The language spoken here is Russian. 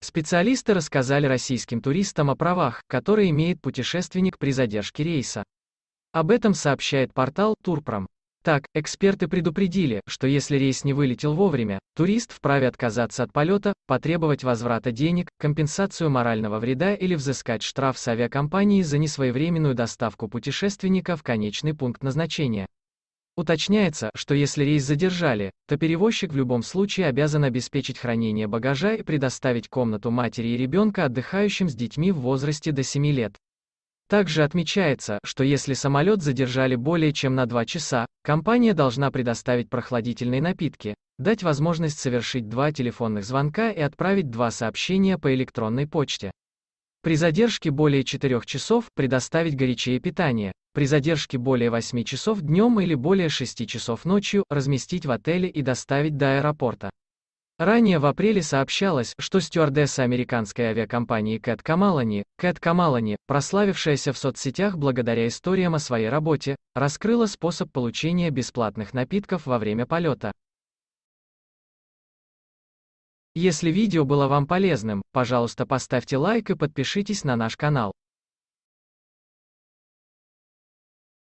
Специалисты рассказали российским туристам о правах, которые имеет путешественник при задержке рейса. Об этом сообщает портал Турпром. Так, эксперты предупредили, что если рейс не вылетел вовремя, турист вправе отказаться от полета, потребовать возврата денег, компенсацию морального вреда или взыскать штраф с авиакомпании за несвоевременную доставку путешественника в конечный пункт назначения. Уточняется, что если рейс задержали, то перевозчик в любом случае обязан обеспечить хранение багажа и предоставить комнату матери и ребенка отдыхающим с детьми в возрасте до 7 лет. Также отмечается, что если самолет задержали более чем на 2 часа, компания должна предоставить прохладительные напитки, дать возможность совершить два телефонных звонка и отправить два сообщения по электронной почте. При задержке более 4 часов предоставить горячее питание, при задержке более 8 часов днем или более 6 часов ночью, разместить в отеле и доставить до аэропорта. Ранее в апреле сообщалось, что стюардесса американской авиакомпании Кэт Камалани, Кэт Камалани, прославившаяся в соцсетях благодаря историям о своей работе, раскрыла способ получения бесплатных напитков во время полета. Если видео было вам полезным, пожалуйста поставьте лайк и подпишитесь на наш канал.